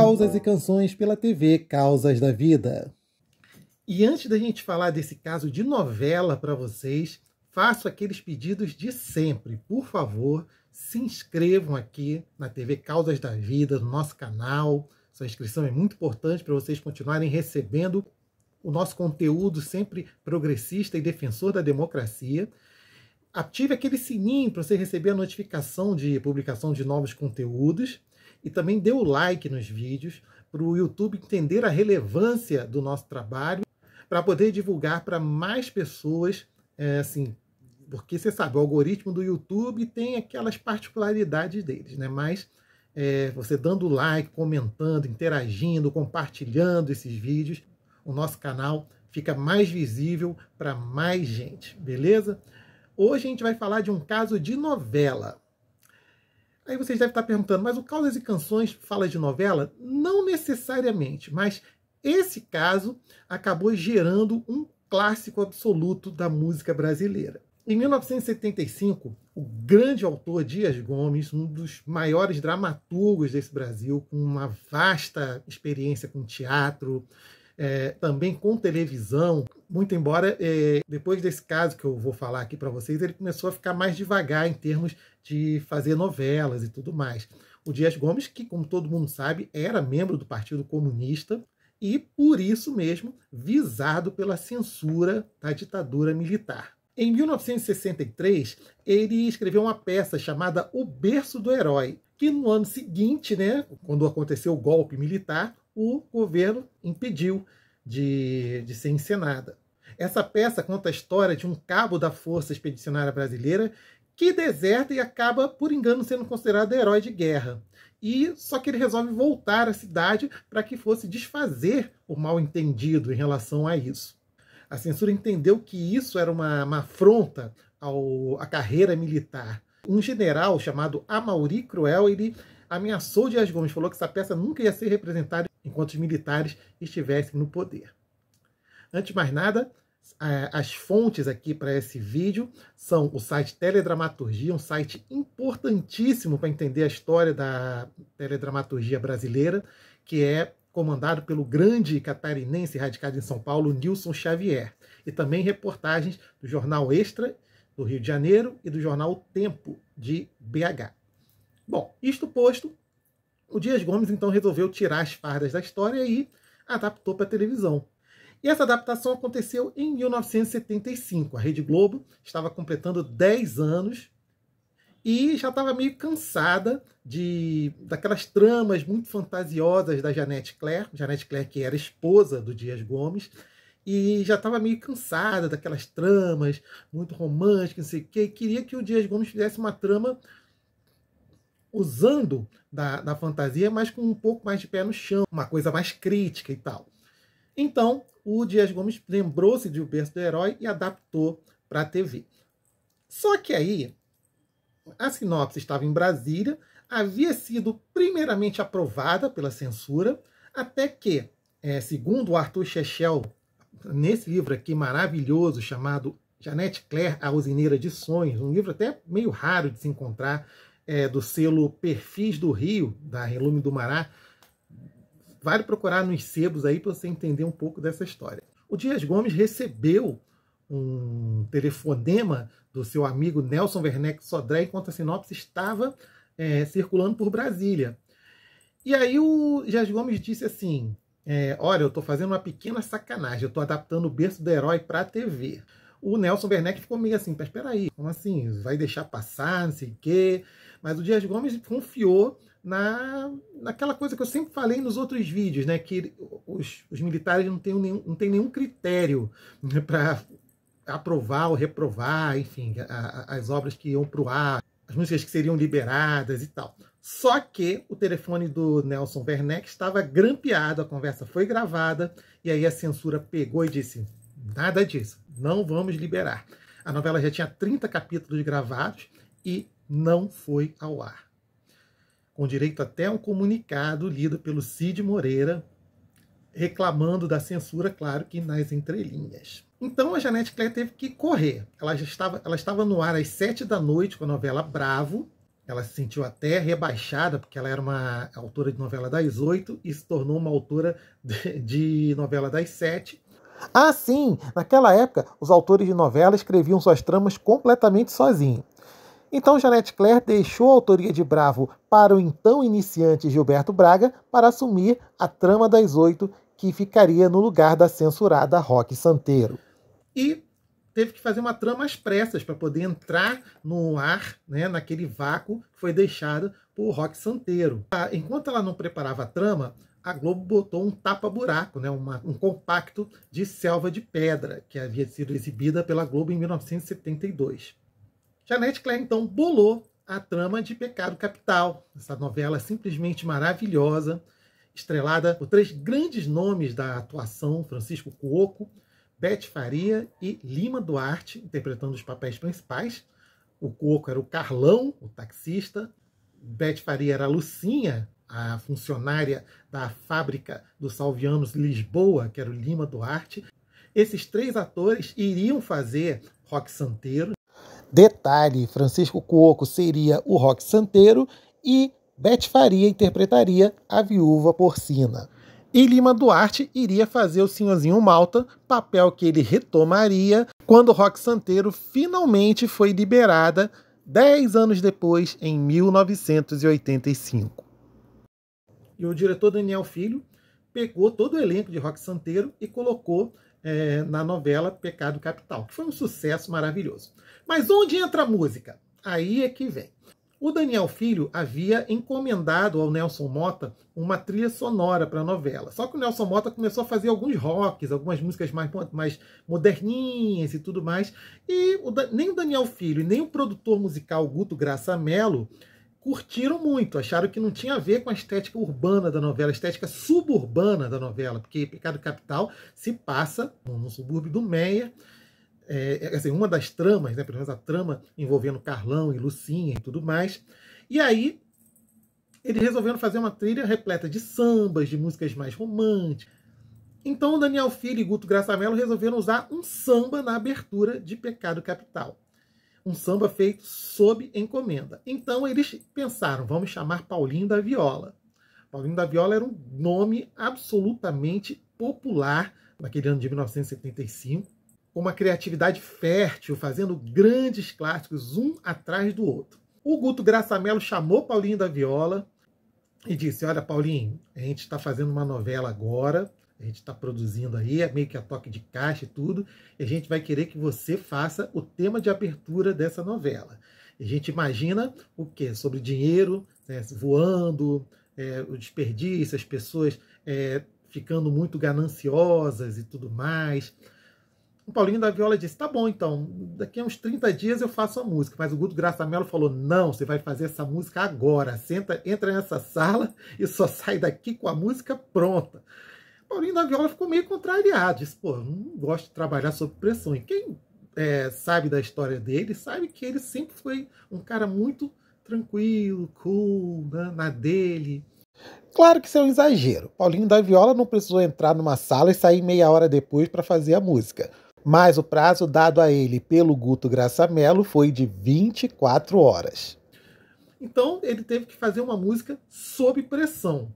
Causas e Canções pela TV Causas da Vida. E antes da gente falar desse caso de novela para vocês, faço aqueles pedidos de sempre. Por favor, se inscrevam aqui na TV Causas da Vida, no nosso canal. Sua inscrição é muito importante para vocês continuarem recebendo o nosso conteúdo sempre progressista e defensor da democracia. Ative aquele sininho para você receber a notificação de publicação de novos conteúdos e também dê o like nos vídeos para o YouTube entender a relevância do nosso trabalho, para poder divulgar para mais pessoas, é, assim, porque você sabe, o algoritmo do YouTube tem aquelas particularidades deles, né? Mas é, você dando like, comentando, interagindo, compartilhando esses vídeos, o nosso canal fica mais visível para mais gente, beleza? Hoje a gente vai falar de um caso de novela. Aí vocês devem estar perguntando, mas o Causas e Canções fala de novela? Não necessariamente, mas esse caso acabou gerando um clássico absoluto da música brasileira. Em 1975, o grande autor Dias Gomes, um dos maiores dramaturgos desse Brasil, com uma vasta experiência com teatro, é, também com televisão. Muito embora, é, depois desse caso que eu vou falar aqui para vocês, ele começou a ficar mais devagar em termos de fazer novelas e tudo mais. O Dias Gomes, que, como todo mundo sabe, era membro do Partido Comunista e, por isso mesmo, visado pela censura da ditadura militar. Em 1963, ele escreveu uma peça chamada O Berço do Herói, que no ano seguinte, né, quando aconteceu o golpe militar, o governo impediu de, de ser encenada. Essa peça conta a história de um cabo da Força Expedicionária Brasileira que deserta e acaba, por engano, sendo considerado herói de guerra. E só que ele resolve voltar à cidade para que fosse desfazer o mal entendido em relação a isso. A censura entendeu que isso era uma, uma afronta ao, à carreira militar. Um general chamado Amauri Cruel, ele ameaçou Dias Gomes, falou que essa peça nunca ia ser representada enquanto os militares estivessem no poder. Antes de mais nada, é, as fontes aqui para esse vídeo são o site Teledramaturgia, um site importantíssimo para entender a história da teledramaturgia brasileira, que é comandado pelo grande catarinense radicado em São Paulo, Nilson Xavier, e também reportagens do jornal Extra, do Rio de Janeiro, e do jornal Tempo, de BH. Bom, isto posto, o Dias Gomes então resolveu tirar as fardas da história e adaptou para a televisão. E essa adaptação aconteceu em 1975. A Rede Globo estava completando 10 anos e já estava meio cansada de daquelas tramas muito fantasiosas da Janete Claire, Janete Claire que era esposa do Dias Gomes, e já estava meio cansada daquelas tramas muito românticas, não sei o quê, e queria que o Dias Gomes fizesse uma trama usando da, da fantasia, mas com um pouco mais de pé no chão, uma coisa mais crítica e tal. Então, o Dias Gomes lembrou-se de O Berço do Herói e adaptou para a TV. Só que aí, a sinopse estava em Brasília, havia sido primeiramente aprovada pela censura, até que, é, segundo o Arthur Chechel, nesse livro aqui maravilhoso chamado Janete Claire, A Usineira de Sonhos, um livro até meio raro de se encontrar, é, do selo Perfis do Rio, da Relume do Mará. Vale procurar nos sebos aí para você entender um pouco dessa história. O Dias Gomes recebeu um telefonema do seu amigo Nelson Werneck Sodré enquanto a sinopse estava é, circulando por Brasília. E aí o Dias Gomes disse assim, é, olha, eu estou fazendo uma pequena sacanagem, eu estou adaptando o berço do herói para a TV o Nelson Werneck ficou meio assim, mas peraí, como assim? Vai deixar passar, não sei o quê. Mas o Dias Gomes confiou na, naquela coisa que eu sempre falei nos outros vídeos, né? Que os, os militares não têm nenhum, não têm nenhum critério né, para aprovar ou reprovar, enfim, a, a, as obras que iam para o ar, as músicas que seriam liberadas e tal. Só que o telefone do Nelson Werneck estava grampeado, a conversa foi gravada, e aí a censura pegou e disse: Nada disso. Não vamos liberar. A novela já tinha 30 capítulos gravados e não foi ao ar. Com direito até um comunicado lido pelo Cid Moreira, reclamando da censura, claro que nas entrelinhas. Então a Janete Claire teve que correr. Ela, já estava, ela estava no ar às sete da noite com a novela Bravo. Ela se sentiu até rebaixada, porque ela era uma autora de novela das oito e se tornou uma autora de, de novela das sete. Ah, sim, naquela época os autores de novela escreviam suas tramas completamente sozinhos. Então Jeanette Claire deixou a autoria de Bravo para o então iniciante Gilberto Braga para assumir a trama das oito, que ficaria no lugar da censurada Rock Santeiro. E teve que fazer uma trama às pressas para poder entrar no ar, né, naquele vácuo que foi deixado por Rock Santeiro. Ah, enquanto ela não preparava a trama, a Globo botou um tapa-buraco, né, uma, um compacto de Selva de Pedra, que havia sido exibida pela Globo em 1972. Janete Claire, então, bolou a trama de Pecado Capital, essa novela simplesmente maravilhosa, estrelada por três grandes nomes da atuação, Francisco Cuoco, Beth Faria e Lima Duarte, interpretando os papéis principais. O Cuoco era o Carlão, o taxista, Beth Faria era a Lucinha, a funcionária da fábrica do Salvianos Lisboa, que era o Lima Duarte. Esses três atores iriam fazer rock santeiro. Detalhe, Francisco Cuoco seria o rock santeiro e Beth Faria interpretaria a viúva porcina. E Lima Duarte iria fazer o Senhorzinho Malta, papel que ele retomaria quando Rock Santeiro finalmente foi liberada 10 anos depois, em 1985. E o diretor Daniel Filho pegou todo o elenco de rock santeiro e colocou é, na novela Pecado Capital, que foi um sucesso maravilhoso. Mas onde entra a música? Aí é que vem. O Daniel Filho havia encomendado ao Nelson Mota uma trilha sonora para a novela. Só que o Nelson Mota começou a fazer alguns rocks, algumas músicas mais, mais moderninhas e tudo mais. E o, nem o Daniel Filho, nem o produtor musical Guto Graça Mello curtiram muito, acharam que não tinha a ver com a estética urbana da novela, a estética suburbana da novela, porque Pecado Capital se passa no subúrbio do Meia. É, assim, uma das tramas, né, pelo menos a trama envolvendo Carlão e Lucinha e tudo mais. E aí eles resolveram fazer uma trilha repleta de sambas, de músicas mais românticas. Então o Daniel Filho e Guto Graça Mello resolveram usar um samba na abertura de Pecado Capital um samba feito sob encomenda. Então eles pensaram, vamos chamar Paulinho da Viola. Paulinho da Viola era um nome absolutamente popular naquele ano de 1975, com uma criatividade fértil, fazendo grandes clássicos um atrás do outro. O Guto Graçamelo chamou Paulinho da Viola e disse: Olha, Paulinho, a gente está fazendo uma novela agora, a gente está produzindo aí, é meio que a toque de caixa e tudo, e a gente vai querer que você faça o tema de abertura dessa novela. E a gente imagina o quê? Sobre dinheiro né, voando, é, o desperdício, as pessoas é, ficando muito gananciosas e tudo mais. O Paulinho da Viola disse: tá bom, então, daqui a uns 30 dias eu faço a música. Mas o Guto Graça Mello falou: não, você vai fazer essa música agora. Senta, entra nessa sala e só sai daqui com a música pronta. Paulinho da Viola ficou meio contrariado. Disse, pô, não gosto de trabalhar sob pressão. E quem é, sabe da história dele sabe que ele sempre foi um cara muito tranquilo, cool, né, na dele. Claro que isso é um exagero. Paulinho da Viola não precisou entrar numa sala e sair meia hora depois para fazer a música. Mas o prazo dado a ele pelo Guto Graça Mello foi de 24 horas. Então ele teve que fazer uma música sob pressão.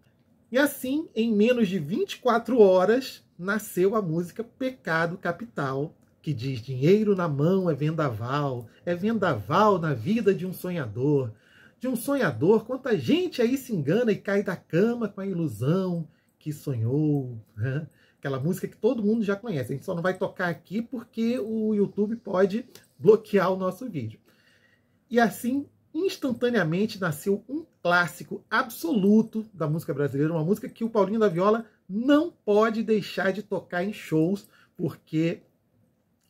E assim, em menos de 24 horas, nasceu a música Pecado Capital, que diz: dinheiro na mão é vendaval, é vendaval na vida de um sonhador. De um sonhador, quanta gente aí se engana e cai da cama com a ilusão que sonhou. Né? Aquela música que todo mundo já conhece. A gente só não vai tocar aqui porque o YouTube pode bloquear o nosso vídeo. E assim instantaneamente nasceu um clássico absoluto da música brasileira, uma música que o Paulinho da Viola não pode deixar de tocar em shows, porque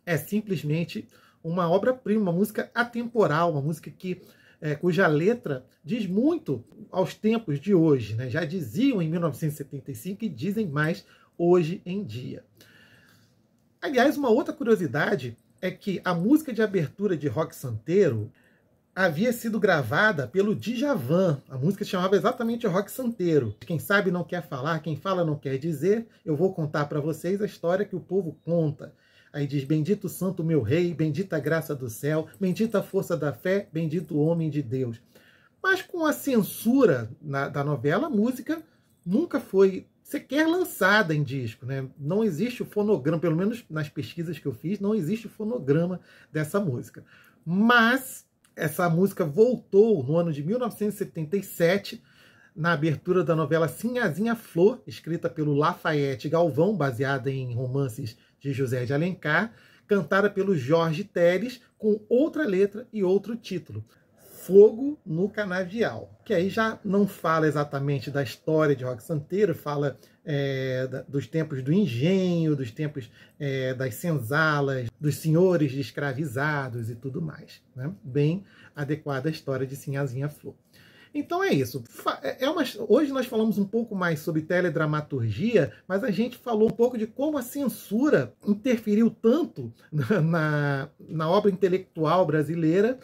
é simplesmente uma obra-prima, uma música atemporal, uma música que é, cuja letra diz muito aos tempos de hoje, né? Já diziam em 1975 e dizem mais hoje em dia. Aliás, uma outra curiosidade é que a música de abertura de Rock Santeiro havia sido gravada pelo Djavan. A música chamava exatamente Rock Santeiro. Quem sabe não quer falar, quem fala não quer dizer. Eu vou contar para vocês a história que o povo conta. Aí diz: Bendito Santo meu Rei, bendita a graça do céu, bendita a força da fé, bendito o homem de Deus. Mas com a censura na, da novela, a música nunca foi sequer lançada em disco, né? Não existe o fonograma, pelo menos nas pesquisas que eu fiz, não existe o fonograma dessa música. Mas essa música voltou no ano de 1977, na abertura da novela Sinhazinha Flor, escrita pelo Lafayette Galvão, baseada em romances de José de Alencar, cantada pelo Jorge Teles, com outra letra e outro título. Fogo no Canavial, que aí já não fala exatamente da história de Roque Santeiro, fala é, dos tempos do engenho, dos tempos é, das senzalas, dos senhores escravizados e tudo mais. Né? Bem adequada a história de Sinhazinha Flor. Então é isso. É, é uma... Hoje nós falamos um pouco mais sobre teledramaturgia, mas a gente falou um pouco de como a censura interferiu tanto na, na obra intelectual brasileira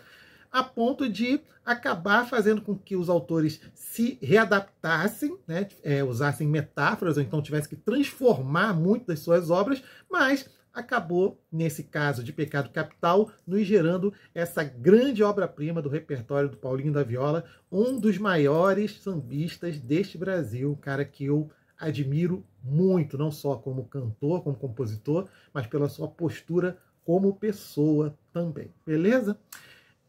a ponto de acabar fazendo com que os autores se readaptassem, né, é, usassem metáforas, ou então tivessem que transformar muito das suas obras, mas acabou, nesse caso de Pecado Capital, nos gerando essa grande obra-prima do repertório do Paulinho da Viola, um dos maiores sambistas deste Brasil, um cara que eu admiro muito, não só como cantor, como compositor, mas pela sua postura como pessoa também. Beleza?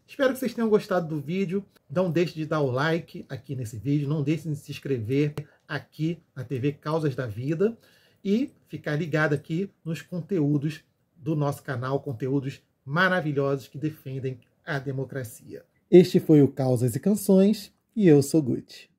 Espero que vocês tenham gostado do vídeo. Não deixe de dar o like aqui nesse vídeo. Não deixe de se inscrever aqui na TV Causas da Vida. E ficar ligado aqui nos conteúdos do nosso canal. Conteúdos maravilhosos que defendem a democracia. Este foi o Causas e Canções. E eu sou Gucci.